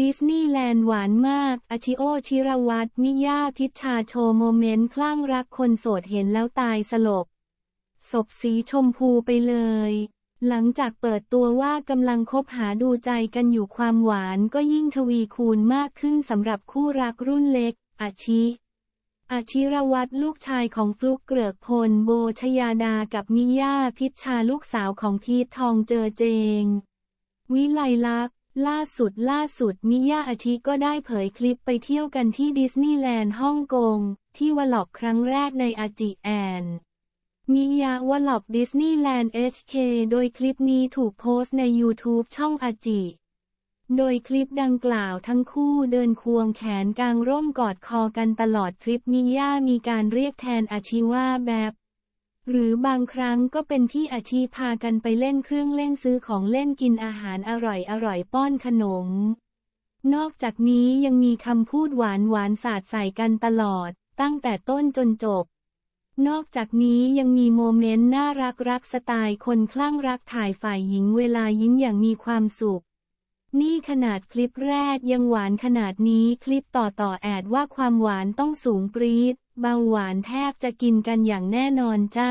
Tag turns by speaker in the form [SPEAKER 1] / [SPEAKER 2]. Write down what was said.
[SPEAKER 1] ดิสนีย์แลนด์หวานมาก อชิโอ ชิรวัตรมิยาพิชชาโชโมเมนต์คลั่งรักคนโสดเห็นแล้วตายสลบ ศพสีชมพูไปเลย หลังจากเปิดตัวว่ากำลังคบหาดูใจกันอยู่ความหวานก็ยิ่งทวีคูณมากขึ้นสำหรับคู่รักรุ่นเล็ก อาชิอาชิรวัตรลูกชายของฟลุกเกลือกพล โบชยาดา กับมิยาพิชชาลูกสาวของพีททองเจอเจง วิไลลักษล่าสุดล่าสุดมิยาอาทิก็ได้เผยคลิปไปเที่ยวกันที่ดิสนีย์แลนด์ฮ่องกง ที่วอลล็อกครั้งแรกในอาจิแอน มิยาวอลล็อกดิสนีย์แลนด์ HK โดยคลิปนี้ถูกโพสต์ใน YouTube ช่องอาจิ โดยคลิปดังกล่าวทั้งคู่เดินควงแขนกลางร่มกอดคอกันตลอดทริปมิยามีการเรียกแทนอาชิว่าแบบหรือบางครั้งก็เป็นที่อาชีพพากันไปเล่นเครื่องเล่นซื้อของเล่นกินอาหารอร่อยอร่อยป้อนขนม นอกจากนี้ยังมีคำพูดหวานหวานสาดใส่กันตลอด ตั้งแต่ต้นจนจบ นอกจากนี้ยังมีโมเมนต์น่ารักรักสไตล์คนคลั่งรักถ่ายฝ่ายหญิงเวลายิ้มอย่างมีความสุข นี่ขนาดคลิปแรกยังหวานขนาดนี้คลิปต่อต่อแอดว่าความหวานต้องสูงปรี๊ดเบาหวานแทบจะกินกันอย่างแน่นอนจ้า